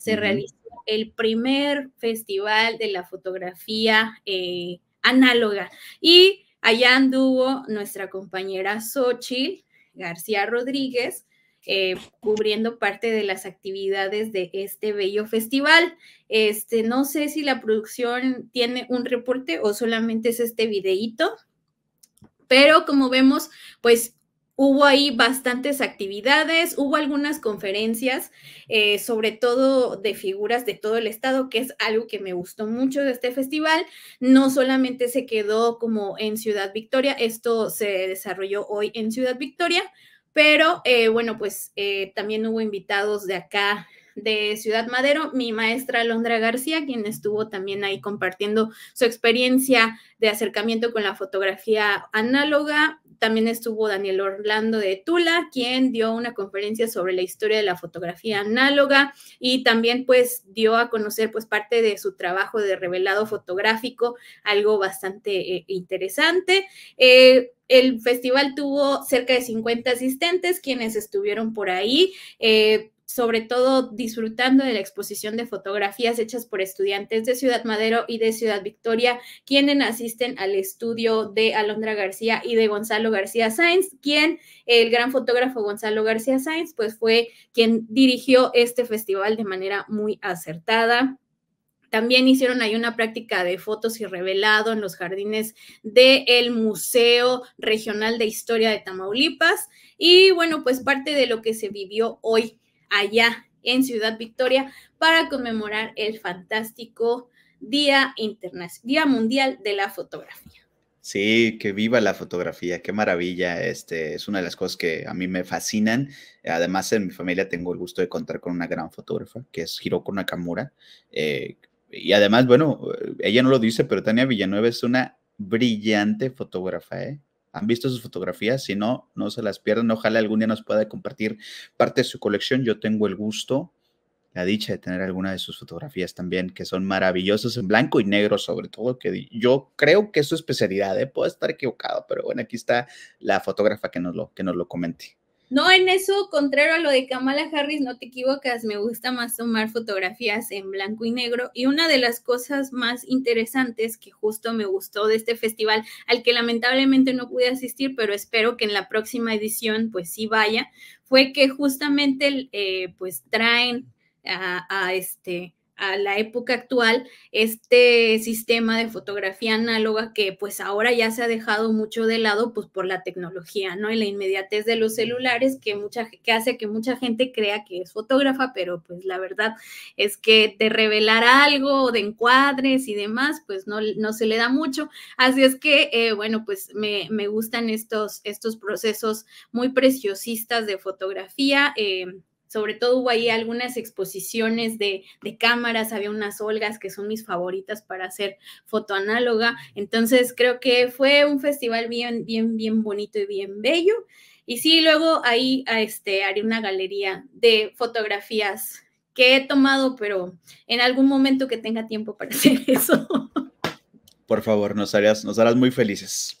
se realizó el primer festival de la fotografía eh, análoga y allá anduvo nuestra compañera Sochi García Rodríguez. Eh, cubriendo parte de las actividades de este bello festival. Este, no sé si la producción tiene un reporte o solamente es este videíto, pero como vemos, pues Hubo ahí bastantes actividades, hubo algunas conferencias, eh, sobre todo de figuras de todo el estado, que es algo que me gustó mucho de este festival. No solamente se quedó como en Ciudad Victoria, esto se desarrolló hoy en Ciudad Victoria, pero eh, bueno, pues eh, también hubo invitados de acá de Ciudad Madero, mi maestra Alondra García, quien estuvo también ahí compartiendo su experiencia de acercamiento con la fotografía análoga, también estuvo Daniel Orlando de Tula, quien dio una conferencia sobre la historia de la fotografía análoga y también pues dio a conocer pues parte de su trabajo de revelado fotográfico, algo bastante eh, interesante. Eh, el festival tuvo cerca de 50 asistentes, quienes estuvieron por ahí. Eh, sobre todo disfrutando de la exposición de fotografías hechas por estudiantes de Ciudad Madero y de Ciudad Victoria, quienes asisten al estudio de Alondra García y de Gonzalo García Sáenz, quien el gran fotógrafo Gonzalo García Sáenz, pues fue quien dirigió este festival de manera muy acertada. También hicieron ahí una práctica de fotos y revelado en los jardines del Museo Regional de Historia de Tamaulipas. Y bueno, pues parte de lo que se vivió hoy allá en Ciudad Victoria para conmemorar el fantástico Día, Internacional, Día Mundial de la Fotografía. Sí, que viva la fotografía, qué maravilla. Este es una de las cosas que a mí me fascinan. Además, en mi familia tengo el gusto de contar con una gran fotógrafa, que es Hiroko Nakamura. Eh, y además, bueno, ella no lo dice, pero Tania Villanueva es una brillante fotógrafa, ¿eh? han visto sus fotografías, si no, no se las pierdan. Ojalá algún día nos pueda compartir parte de su colección. Yo tengo el gusto, la dicha de tener alguna de sus fotografías también, que son maravillosas en blanco y negro, sobre todo, que yo creo que es su especialidad, ¿eh? puedo estar equivocado, pero bueno, aquí está la fotógrafa que nos lo, que nos lo comente. No, en eso, contrario a lo de Kamala Harris, no te equivocas, me gusta más tomar fotografías en blanco y negro. Y una de las cosas más interesantes que justo me gustó de este festival, al que lamentablemente no pude asistir, pero espero que en la próxima edición pues sí vaya, fue que justamente eh, pues traen a este a la época actual este sistema de fotografía análoga que pues ahora ya se ha dejado mucho de lado pues por la tecnología, ¿no? Y la inmediatez de los celulares que, mucha, que hace que mucha gente crea que es fotógrafa, pero pues la verdad es que de revelar algo, de encuadres y demás, pues no, no se le da mucho. Así es que, eh, bueno, pues me, gustan estos, estos procesos muy preciosistas de fotografía. Eh, sobre todo hubo ahí algunas exposiciones de, cámaras, había unas Olgas que son mis favoritas para hacer foto análoga, entonces creo que fue un festival bien, bien, bien bonito y bien bello. Y sí, luego ahí ah, este, haré una galería de fotografías que he tomado, pero en algún momento que tenga tiempo para hacer eso. Por favor, nos nos harás muy felices.